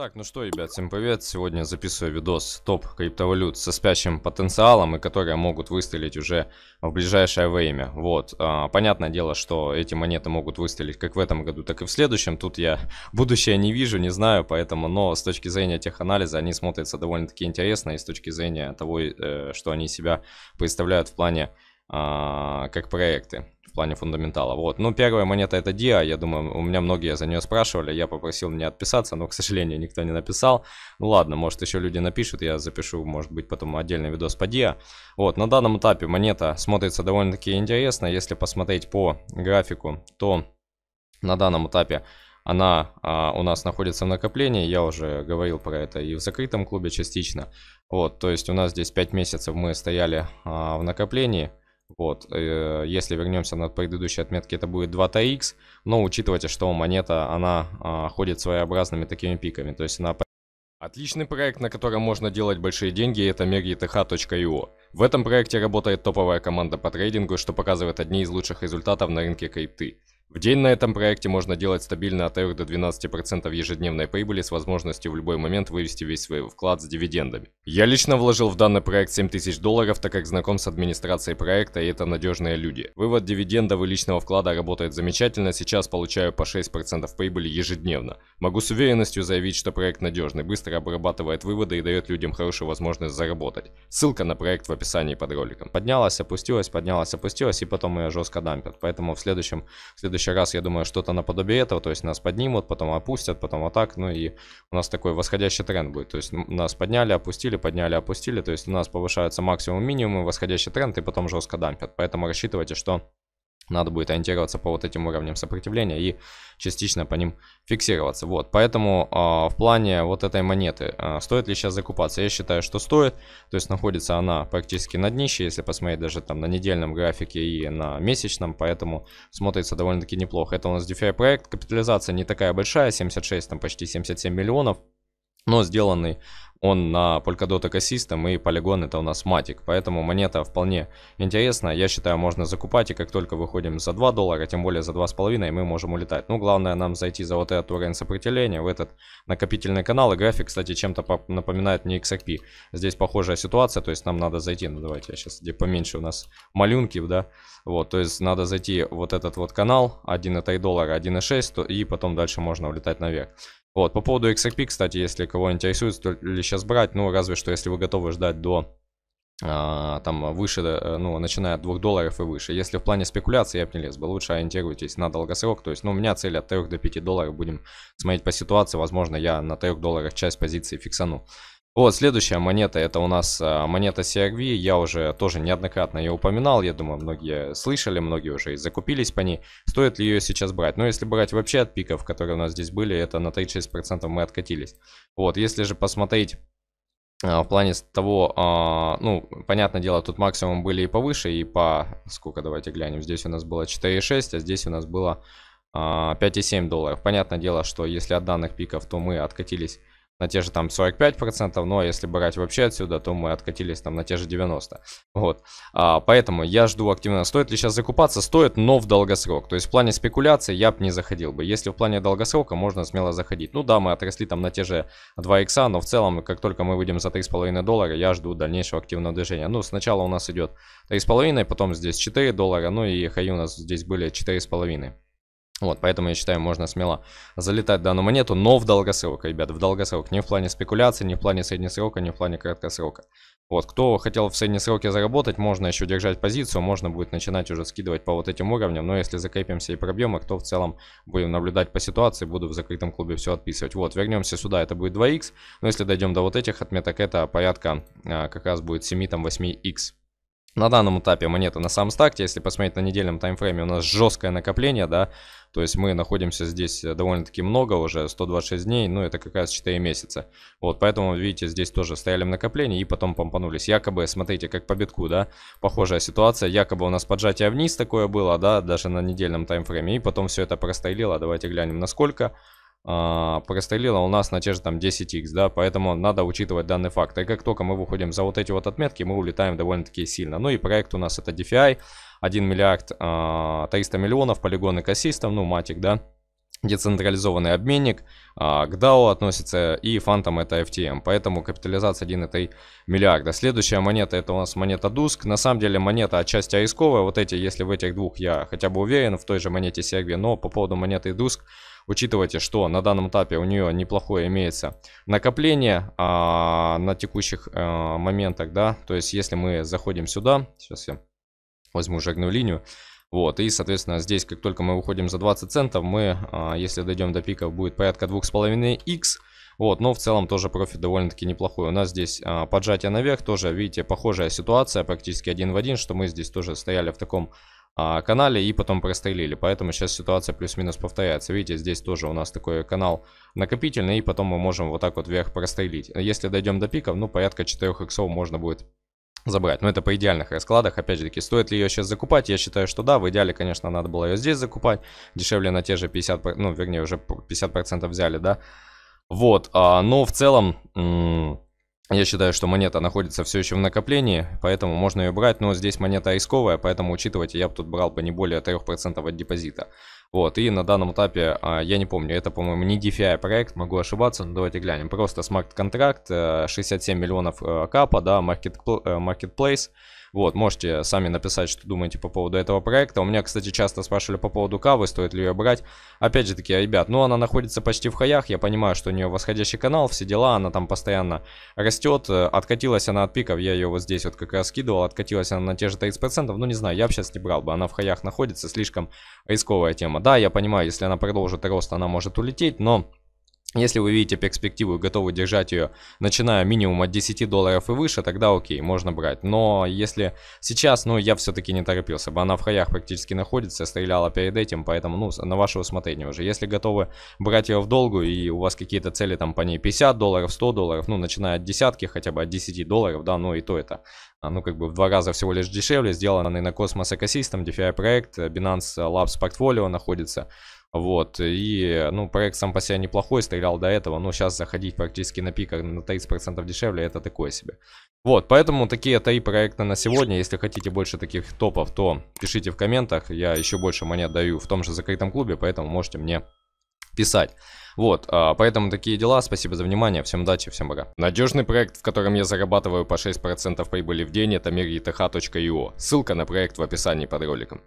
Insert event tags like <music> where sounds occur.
Так, ну что, ребят, всем привет. Сегодня записываю видос топ криптовалют со спящим потенциалом и которые могут выстрелить уже в ближайшее время. Вот, а, понятное дело, что эти монеты могут выстрелить как в этом году, так и в следующем. Тут я <laughs> будущее не вижу, не знаю, поэтому, но с точки зрения теханализа они смотрятся довольно-таки интересно и с точки зрения того, э, что они себя представляют в плане а, как проекты плане фундаментала. Вот. Ну, первая монета это Диа. Я думаю, у меня многие за нее спрашивали. Я попросил меня отписаться, но, к сожалению, никто не написал. Ну ладно, может, еще люди напишут. Я запишу, может быть, потом отдельный видос по Диа. Вот, на данном этапе монета смотрится довольно-таки интересно. Если посмотреть по графику, то на данном этапе она а, у нас находится в накоплении, я уже говорил про это и в закрытом клубе частично. Вот, то есть у нас здесь 5 месяцев мы стояли а, в накоплении, вот, э, если вернемся на предыдущие отметки, это будет 2TX, но учитывайте, что монета, она а, ходит своеобразными такими пиками, то есть она... Отличный проект, на котором можно делать большие деньги, это mergeth.io. В этом проекте работает топовая команда по трейдингу, что показывает одни из лучших результатов на рынке крипты. В день на этом проекте можно делать стабильно от 3 до 12% ежедневной прибыли с возможностью в любой момент вывести весь свой вклад с дивидендами. Я лично вложил в данный проект 7000 долларов, так как знаком с администрацией проекта и это надежные люди. Вывод дивидендов и личного вклада работает замечательно, сейчас получаю по 6% прибыли ежедневно. Могу с уверенностью заявить, что проект надежный, быстро обрабатывает выводы и дает людям хорошую возможность заработать. Ссылка на проект в описании под роликом. Поднялась, опустилась, поднялась, опустилась и потом ее жестко дампят. Поэтому в следующем, в следующем следующий раз, я думаю, что-то наподобие этого, то есть нас поднимут, потом опустят, потом вот так, ну и у нас такой восходящий тренд будет, то есть нас подняли, опустили, подняли, опустили, то есть у нас повышаются максимум, минимум, восходящий тренд и потом жестко дампят, поэтому рассчитывайте, что надо будет ориентироваться по вот этим уровням сопротивления и частично по ним фиксироваться. Вот, поэтому э, в плане вот этой монеты, э, стоит ли сейчас закупаться? Я считаю, что стоит, то есть находится она практически на днище, если посмотреть даже там на недельном графике и на месячном, поэтому смотрится довольно-таки неплохо. Это у нас DeFi проект, капитализация не такая большая, 76, там почти 77 миллионов, но сделанный он на Polkadot Ecosystem и полигон это у нас матик. Поэтому монета вполне интересна. Я считаю, можно закупать и как только выходим за 2 доллара, тем более за 2,5 мы можем улетать. Ну, главное нам зайти за вот этот уровень сопротивления в этот накопительный канал. И график, кстати, чем-то напоминает мне XRP. Здесь похожая ситуация, то есть нам надо зайти, ну давайте я сейчас где поменьше у нас малюнки, да, вот, то есть надо зайти вот этот вот канал, 1,3 доллара, 1,6 и потом дальше можно улетать наверх. Вот, по поводу XRP, кстати, если кого интересует, стоит ли сейчас брать, ну, разве что, если вы готовы ждать до а, там выше, э, ну, начиная от 2 долларов и выше. Если в плане спекуляции я бы не лез бы, лучше ориентируйтесь на долгосрок. То есть, ну, у меня цель от 3 до 5 долларов. Будем смотреть по ситуации. Возможно, я на 3 долларах часть позиции фиксану. Вот, следующая монета, это у нас а, монета CRV, я уже тоже неоднократно ее упоминал, я думаю, многие слышали, многие уже и закупились по ней. Стоит ли ее сейчас брать? Но ну, если брать вообще от пиков, которые у нас здесь были, это на 36% мы откатились. Вот, если же посмотреть а, в плане того, а, ну, понятное дело, тут максимум были и повыше, и по... Сколько, давайте глянем. Здесь у нас было 4,6, а здесь у нас было 5,7 долларов. Понятное дело, что если от данных пиков, то мы откатились на те же там 45%, но если брать вообще отсюда, то мы откатились там на те же 90%. Вот. А, поэтому я жду активно, стоит ли сейчас закупаться, стоит, но в долгосрок. То есть в плане спекуляции я бы не заходил бы. Если в плане долгосрока, можно смело заходить. Ну да, мы отросли там на те же 2 икса, но в целом, как только мы выйдем за 3,5 доллара, я жду дальнейшего активного движения. Ну, сначала у нас идет 3,5, потом здесь 4 доллара, ну и хай у нас здесь были 4,5. Вот, поэтому я считаю, можно смело залетать в данную монету, но в долгосрок, ребят, в долгосрок. Не в плане спекуляции, не в плане среднесрока, не в плане краткосрока. Вот, кто хотел в среднесроке заработать, можно еще держать позицию, можно будет начинать уже скидывать по вот этим уровням, но если закрепимся и пробьем, и а кто в целом будем наблюдать по ситуации, буду в закрытом клубе все отписывать. Вот, вернемся сюда, это будет 2х, но если дойдем до вот этих отметок, это порядка а, как раз будет 7-8х на данном этапе монеты а на самом стакте. если посмотреть на недельном таймфрейме, у нас жесткое накопление, да, то есть мы находимся здесь э, довольно-таки много уже, 126 дней, ну это как раз 4 месяца. Вот, поэтому, видите, здесь тоже стояли в накоплении и потом помпанулись. Якобы, смотрите, как по битку, да, похожая ситуация, якобы у нас поджатие вниз такое было, да, даже на недельном таймфрейме, и потом все это прострелило, давайте глянем насколько. сколько. А, прострелила у нас на те же там 10x, да, поэтому надо учитывать данный факт. И как только мы выходим за вот эти вот отметки, мы улетаем довольно-таки сильно. Ну и проект у нас это DeFi, 1 миллиард 300 а, миллионов, полигон к ассистам, ну матик, да, децентрализованный обменник, а, к DAO относится и Phantom это FTM, поэтому капитализация 1,3 миллиарда. Следующая монета это у нас монета DUSK, на самом деле монета отчасти айсковая, вот эти, если в этих двух я хотя бы уверен, в той же монете Сербии, но по поводу монеты DUSK Учитывайте, что на данном этапе у нее неплохое имеется накопление а, на текущих а, моментах, да. То есть, если мы заходим сюда, сейчас я возьму уже жагную линию. Вот, и, соответственно, здесь, как только мы выходим за 20 центов, мы, а, если дойдем до пиков, будет порядка 2,5x. Вот, но в целом тоже профит довольно-таки неплохой. У нас здесь а, поджатие наверх тоже, видите, похожая ситуация, практически один в один, что мы здесь тоже стояли в таком а, канале и потом прострелили. Поэтому сейчас ситуация плюс-минус повторяется. Видите, здесь тоже у нас такой канал накопительный, и потом мы можем вот так вот вверх прострелить. Если дойдем до пиков, ну, порядка 4 иксов можно будет забрать. Но это по идеальных раскладах. Опять же таки, стоит ли ее сейчас закупать? Я считаю, что да. В идеале, конечно, надо было ее здесь закупать. Дешевле на те же 50%, ну, вернее, уже 50% взяли, да. Вот, а, но в целом... Я считаю, что монета находится все еще в накоплении, поэтому можно ее брать, но здесь монета рисковая, поэтому учитывайте, я бы тут брал бы не более 3% от депозита. Вот, и на данном этапе, а, я не помню, это, по-моему, не DeFi проект, могу ошибаться, но давайте глянем. Просто смарт-контракт, 67 э, миллионов э, капа, да, market, э, marketplace. Вот, можете сами написать, что думаете по поводу этого проекта. У меня, кстати, часто спрашивали по поводу кавы, стоит ли ее брать. Опять же таки, ребят, ну она находится почти в хаях, я понимаю, что у нее восходящий канал, все дела, она там постоянно растет. Откатилась она от пиков, я ее вот здесь вот как раз скидывал, откатилась она на те же 30%, ну не знаю, я бы сейчас не брал бы, она в хаях находится, слишком рисковая тема. Да, я понимаю, если она продолжит рост, она может улететь, но если вы видите перспективу и готовы держать ее, начиная минимум от 10 долларов и выше, тогда окей, можно брать. Но если сейчас, ну, я все-таки не торопился бы. Она в хаях практически находится, стреляла перед этим, поэтому, ну, на ваше усмотрение уже. Если готовы брать ее в долгу и у вас какие-то цели там по ней 50 долларов, 100 долларов, ну, начиная от десятки, хотя бы от 10 долларов, да, ну и то это а, ну, как бы в два раза всего лишь дешевле, сделанный на Cosmos Ecosystem, DeFi проект, Binance Labs портфолио находится. Вот, и, ну, проект сам по себе неплохой, стрелял до этого, но сейчас заходить практически на пиках на 30% дешевле, это такое себе. Вот, поэтому такие три проекта на сегодня. Если хотите больше таких топов, то пишите в комментах. Я еще больше монет даю в том же закрытом клубе, поэтому можете мне писать. Вот, а, поэтому такие дела. Спасибо за внимание. Всем удачи, всем пока. Надежный проект, в котором я зарабатываю по 6% прибыли в день, это мирьeth.io. Ссылка на проект в описании под роликом.